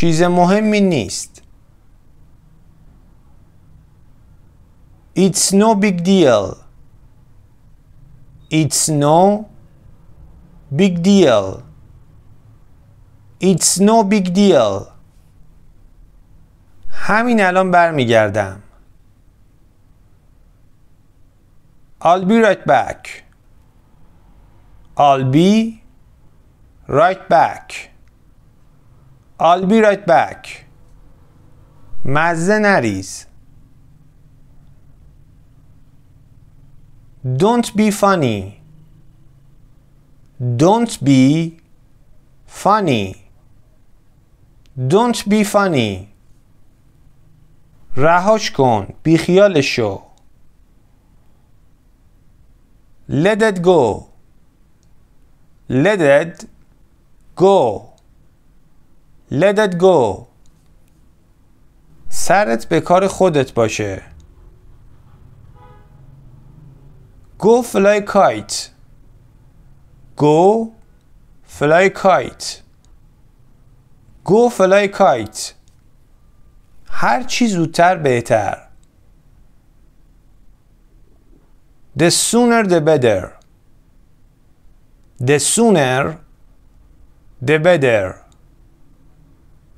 چیز مهمی نیست It's no big deal It's no big deal It's no big deal همین الان برمیگردم I'll be right back I'll be right back I'll be right back مزه نریز Don't be funny Don't be funny Don't be funny رهاش کن خیال شو Let it go Let it go Let it go سرت به کار خودت باشه Go fly kite Go fly kite Go fly kite هر چی زودتر بهتر The sooner the better The sooner the better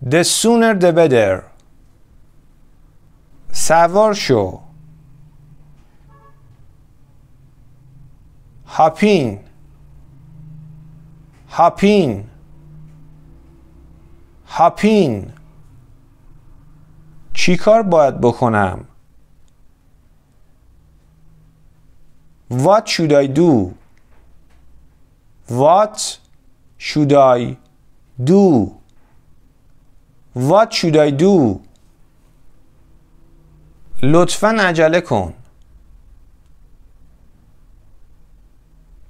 The sooner the better سوار شو هاپین هاپین هاپین چی کار باید بکنم؟ What should I do? What should I do? What should I do? لطفا عجله کن.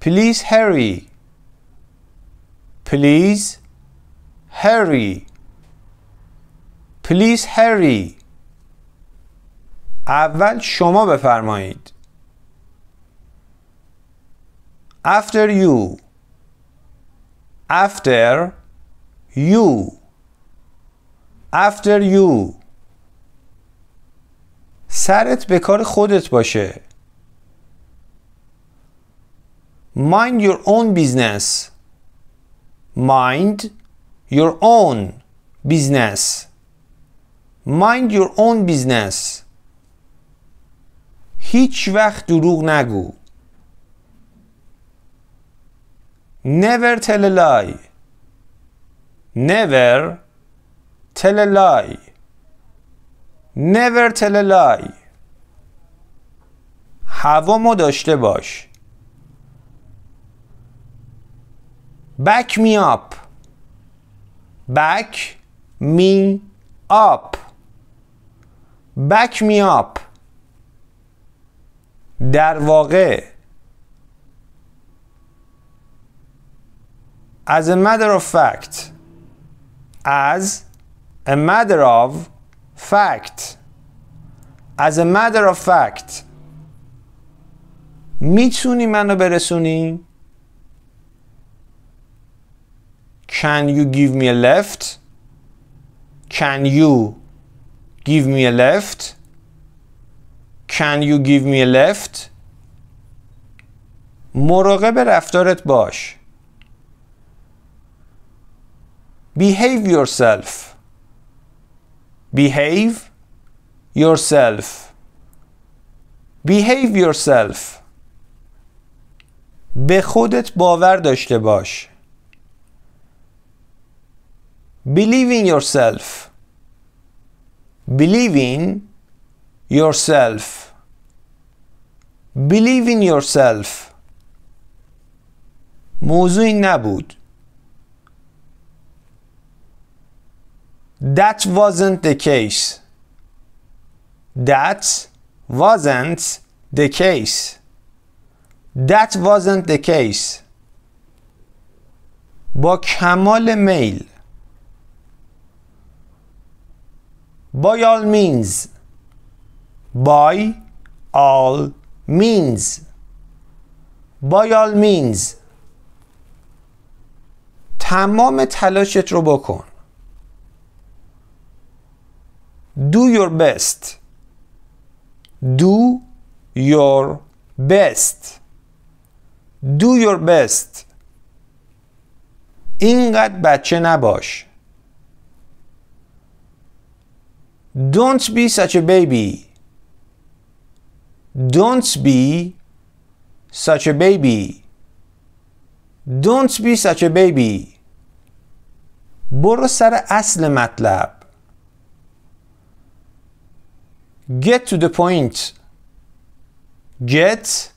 Please hurry. Please hurry. Please hurry. اول شما بفرمایید. After you. After you. after you سرت به کار خودت باشه mind your own business mind your own business mind your own business هیچ وقت دروغ نگو never tell a lie never tell a lie never tell a lie هوامو داشته باش back me up back me up back me up در واقع as a matter of fact as a matter of fact. As a matter of fact میتونی منو برسونی؟ Can you give me a left? Can you give me a left? Can you give me a left? مراقب رفتارت باش. Behave yourself. behave yourself behave yourself به خودت باور داشته باش believe in yourself believe in yourself believe in yourself موضوع نبود That wasn't the case. That wasn't the case. That wasn't the case. با کمال میل By all means By all means By all means تمام تلاشت رو بکن do your best do your best do your best اینقدر بچه نباش don't be such a baby don't be such a baby don't be such a baby برو سر اصل مطلب Get to the point. Get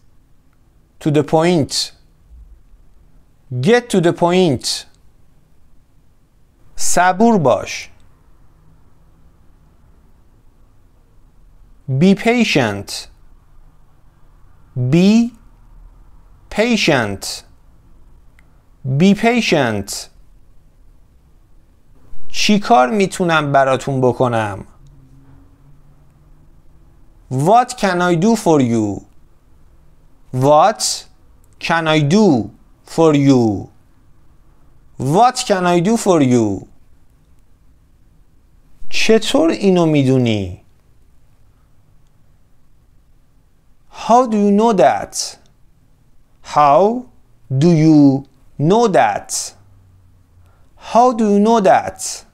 to the point. Get to the point. صبور باش. Be patient. Be patient. Be patient. چی کار میتونم براتون بکنم؟ What can I do for you? What can I do for you? What can I do for you? چطور اینو میدونی؟ How do you know that? How do you know that? How do you know that?